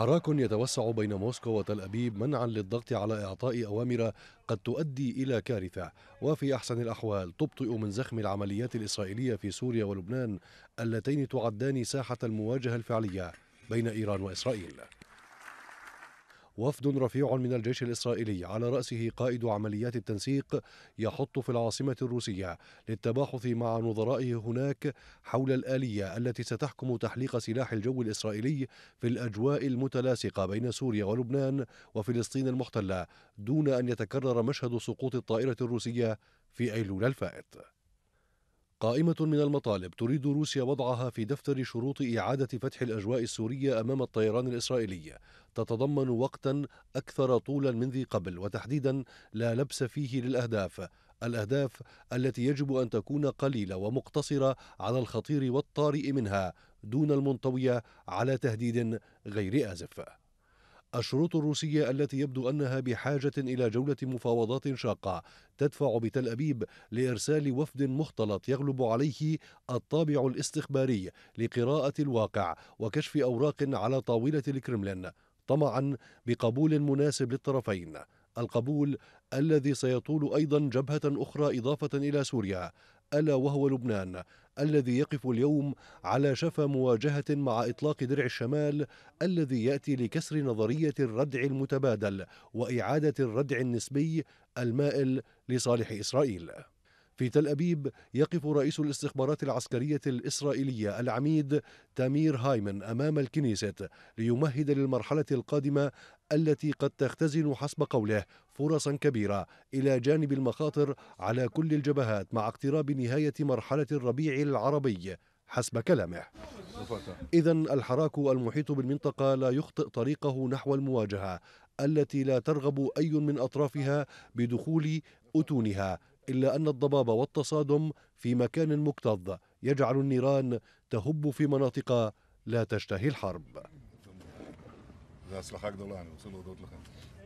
حراك يتوسع بين موسكو وتل أبيب منعا للضغط على إعطاء أوامر قد تؤدي إلى كارثة وفي أحسن الأحوال تبطئ من زخم العمليات الإسرائيلية في سوريا ولبنان اللتين تعدان ساحة المواجهة الفعلية بين إيران وإسرائيل وفد رفيع من الجيش الإسرائيلي على رأسه قائد عمليات التنسيق يحط في العاصمة الروسية للتباحث مع نظرائه هناك حول الآلية التي ستحكم تحليق سلاح الجو الإسرائيلي في الأجواء المتلاصقة بين سوريا ولبنان وفلسطين المحتلة دون أن يتكرر مشهد سقوط الطائرة الروسية في أيلول الفائت قائمة من المطالب تريد روسيا وضعها في دفتر شروط إعادة فتح الأجواء السورية أمام الطيران الإسرائيلي تتضمن وقتا أكثر طولا من ذي قبل وتحديدا لا لبس فيه للأهداف الأهداف التي يجب أن تكون قليلة ومقتصرة على الخطير والطارئ منها دون المنطوية على تهديد غير آزف الشروط الروسية التي يبدو أنها بحاجة إلى جولة مفاوضات شاقة تدفع بتل أبيب لإرسال وفد مختلط يغلب عليه الطابع الاستخباري لقراءة الواقع وكشف أوراق على طاولة الكرملين طمعا بقبول مناسب للطرفين القبول الذي سيطول ايضا جبهه اخرى اضافه الى سوريا ألا وهو لبنان الذي يقف اليوم على شفا مواجهة مع إطلاق درع الشمال الذي يأتي لكسر نظرية الردع المتبادل وإعادة الردع النسبي المائل لصالح إسرائيل في تل أبيب يقف رئيس الاستخبارات العسكرية الإسرائيلية العميد تامير هايمن أمام الكنيسة ليمهد للمرحلة القادمة التي قد تختزن حسب قوله فرصا كبيرة إلى جانب المخاطر على كل الجبهات مع اقتراب نهاية مرحلة الربيع العربي حسب كلامه إذا الحراك المحيط بالمنطقة لا يخطئ طريقه نحو المواجهة التي لا ترغب أي من أطرافها بدخول أتونها إلا أن الضباب والتصادم في مكان مكتظ يجعل النيران تهب في مناطق لا تشتهي الحرب והצלחה גדולה, אני רוצה להודות לכם.